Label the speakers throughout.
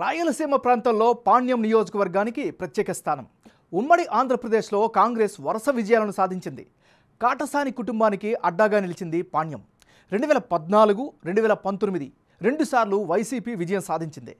Speaker 1: రాయలసీమ ప్రాంతంలో పాణ్యం నియోజకవర్గానికి ప్రత్యేక స్థానం ఉమ్మడి ఆంధ్రప్రదేశ్లో కాంగ్రెస్ వరుస విజయాలను సాధించింది కాటసాని కుటుంబానికి అడ్డాగా నిలిచింది పాణ్యం రెండు వేల పద్నాలుగు రెండు వేల పంతొమ్మిది రెండుసార్లు వైసీపీ విజయం సాధించింది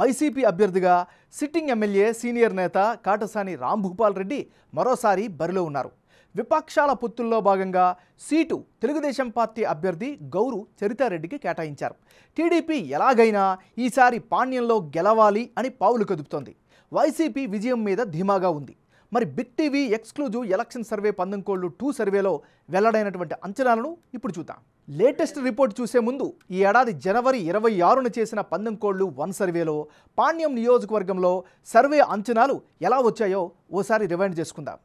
Speaker 1: వైసీపీ అభ్యర్థిగా సిట్టింగ్ ఎమ్మెల్యే సీనియర్ నేత కాటసాని రాంభూపాల్ రెడ్డి మరోసారి బరిలో ఉన్నారు విపక్షాల పొత్తుల్లో భాగంగా సీటు తెలుగుదేశం పార్టీ అభ్యర్థి గౌరు చరితారెడ్డికి కేటాయించారు టీడీపీ ఎలాగైనా ఈసారి పాణ్యంలో గెలవాలి అని పావులు కదుపుతోంది వైసీపీ విజయం మీద ధీమాగా ఉంది మరి big TV exclusive election survey పందంకోళ్ళు టూ సర్వేలో వెల్లడైనటువంటి అంచనాలను ఇప్పుడు చూద్దాం లేటెస్ట్ రిపోర్ట్ చూసే ముందు ఈ ఏడాది జనవరి ఇరవై ఆరున చేసిన పందంకోళ్ళు వన్ సర్వేలో పాణ్యం నియోజకవర్గంలో సర్వే అంచనాలు ఎలా వచ్చాయో ఓసారి రివైండ్ చేసుకుందాం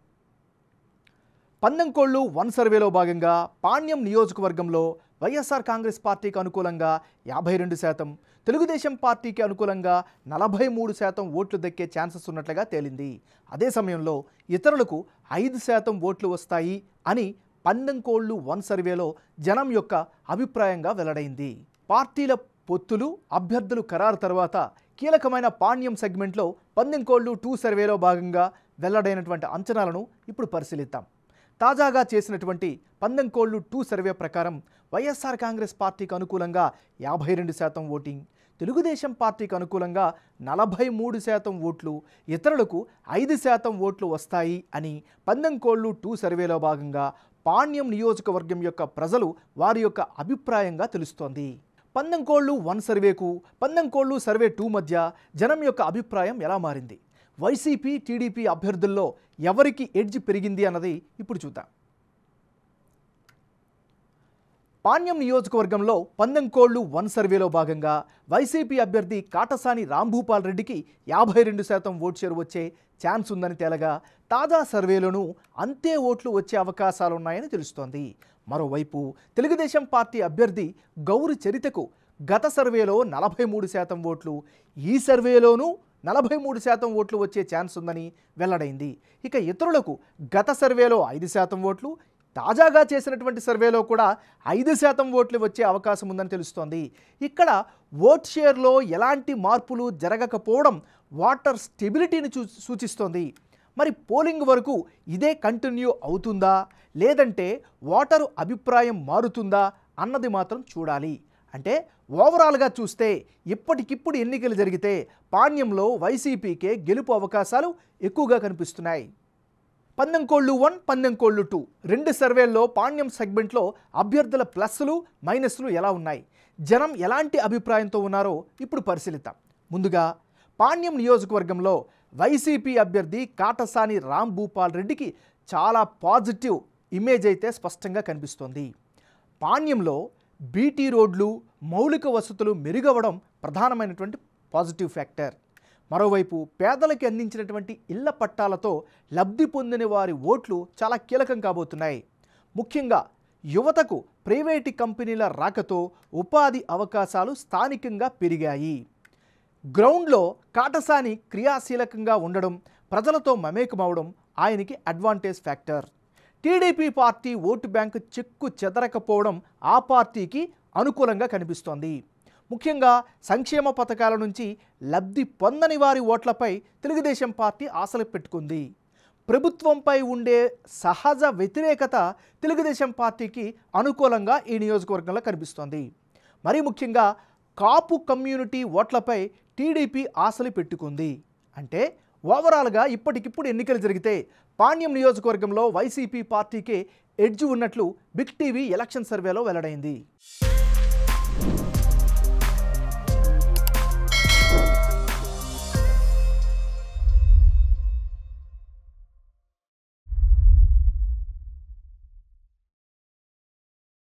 Speaker 1: పందెంకోళ్లు వన్ సర్వేలో భాగంగా పాణ్యం నియోజకవర్గంలో వైఎస్ఆర్ కాంగ్రెస్ పార్టీకి అనుకూలంగా యాభై రెండు శాతం తెలుగుదేశం పార్టీకి అనుకూలంగా నలభై మూడు శాతం ఓట్లు దక్కే ఛాన్సెస్ ఉన్నట్లుగా తేలింది అదే సమయంలో ఇతరులకు ఐదు శాతం ఓట్లు వస్తాయి అని పందెంకోళ్లు వన్ సర్వేలో జనం యొక్క అభిప్రాయంగా వెల్లడైంది పార్టీల పొత్తులు అభ్యర్థులు ఖరారు తర్వాత కీలకమైన పాణ్యం సెగ్మెంట్లో పందెంకోళ్లు టూ సర్వేలో భాగంగా వెల్లడైనటువంటి అంచనాలను ఇప్పుడు పరిశీలిద్దాం తాజాగా చేసినటువంటి పందంకోళ్లు టూ సర్వే ప్రకారం వైఎస్ఆర్ కాంగ్రెస్ పార్టీకి అనుకూలంగా యాభై రెండు శాతం ఓటింగ్ తెలుగుదేశం పార్టీకి అనుకూలంగా నలభై మూడు శాతం ఓట్లు ఇతరులకు ఐదు శాతం ఓట్లు వస్తాయి అని పందంకోళ్లు టూ సర్వేలో భాగంగా పాణ్యం నియోజకవర్గం యొక్క ప్రజలు వారి యొక్క అభిప్రాయంగా తెలుస్తోంది పందంకోళ్లు వన్ సర్వేకు పందంకోళ్లు సర్వే టూ మధ్య జనం యొక్క అభిప్రాయం ఎలా మారింది వైసీపీ టీడీపీ అభ్యర్థుల్లో ఎవరికి ఎడ్జ్ పెరిగింది అన్నది ఇప్పుడు చూద్దాం పాణ్యం నియోజకవర్గంలో పందెంకోళ్లు వన్ సర్వేలో భాగంగా వైసీపీ అభ్యర్థి కాటసాని రాంభూపాల్ రెడ్డికి యాభై రెండు శాతం ఓటు షేర్ వచ్చే ఛాన్స్ ఉందని తేలగా తాజా సర్వేలోనూ అంతే ఓట్లు వచ్చే అవకాశాలున్నాయని తెలుస్తోంది మరోవైపు తెలుగుదేశం పార్టీ అభ్యర్థి గౌరి చరితకు గత సర్వేలో నలభై మూడు శాతం ఓట్లు ఈ సర్వేలోనూ నలభై మూడు శాతం ఓట్లు వచ్చే ఛాన్స్ ఉందని వెల్లడైంది ఇక ఇతరులకు గత సర్వేలో ఐదు శాతం ఓట్లు తాజాగా చేసినటువంటి సర్వేలో కూడా ఐదు శాతం ఓట్లు వచ్చే అవకాశం ఉందని తెలుస్తోంది ఇక్కడ ఓట్ షేర్లో ఎలాంటి మార్పులు జరగకపోవడం వాటర్ స్టెబిలిటీని సూచిస్తోంది మరి పోలింగ్ వరకు ఇదే కంటిన్యూ అవుతుందా లేదంటే ఓటరు అభిప్రాయం మారుతుందా అన్నది మాత్రం చూడాలి అంటే ఓవరాల్గా చూస్తే ఇప్పటికిప్పుడు ఎన్నికలు జరిగితే పాణ్యంలో వైసీపీకే గెలుపు అవకాశాలు ఎక్కువగా కనిపిస్తున్నాయి పందెంకోళ్ళు వన్ పందెంకోళ్ళు టూ రెండు సర్వేల్లో పాణ్యం సెగ్మెంట్లో అభ్యర్థుల ప్లస్లు మైనస్లు ఎలా ఉన్నాయి జనం ఎలాంటి అభిప్రాయంతో ఉన్నారో ఇప్పుడు పరిశీలిద్దాం ముందుగా పాణ్యం నియోజకవర్గంలో వైసీపీ అభ్యర్థి కాటసాని రామ్ భూపాల్ రెడ్డికి చాలా పాజిటివ్ ఇమేజ్ అయితే స్పష్టంగా కనిపిస్తోంది పాణ్యంలో బీటీ రోడ్లు మౌలిక వసతులు మెరుగవడం ప్రధానమైనటువంటి పాజిటివ్ ఫ్యాక్టర్ మరోవైపు పేదలకు అందించినటువంటి ఇళ్ల పట్టాలతో లబ్ధి పొందిన వారి ఓట్లు చాలా కీలకం కాబోతున్నాయి ముఖ్యంగా యువతకు ప్రైవేటు కంపెనీల రాకతో ఉపాధి అవకాశాలు స్థానికంగా పెరిగాయి గ్రౌండ్లో కాటసాని క్రియాశీలకంగా ఉండడం ప్రజలతో మమేకమవడం ఆయనకి advantage factor TDP party vote bank చిక్కు చెదరకపోవడం ఆ పార్టీకి అనుకూలంగా కనిపిస్తోంది ముఖ్యంగా సంక్షేమ పథకాల నుంచి లబ్ధి పొందని వారి ఓట్లపై తెలుగుదేశం పార్టీ ఆశలు పెట్టుకుంది ప్రభుత్వంపై ఉండే సహజ వ్యతిరేకత తెలుగుదేశం పార్టీకి అనుకూలంగా ఈ నియోజకవర్గంలో కనిపిస్తోంది మరీ ముఖ్యంగా కాపు కమ్యూనిటీ ఓట్లపై టీడీపీ ఆశలు పెట్టుకుంది అంటే ఓవరాల్గా ఇప్పటికిప్పుడు ఎన్నికలు జరిగితే పాణ్యం నియోజకవర్గంలో వైసీపీ పార్టీకే ఎడ్జ్ ఉన్నట్లు బిగ్ టీవీ ఎలక్షన్ సర్వేలో వెల్లడైంది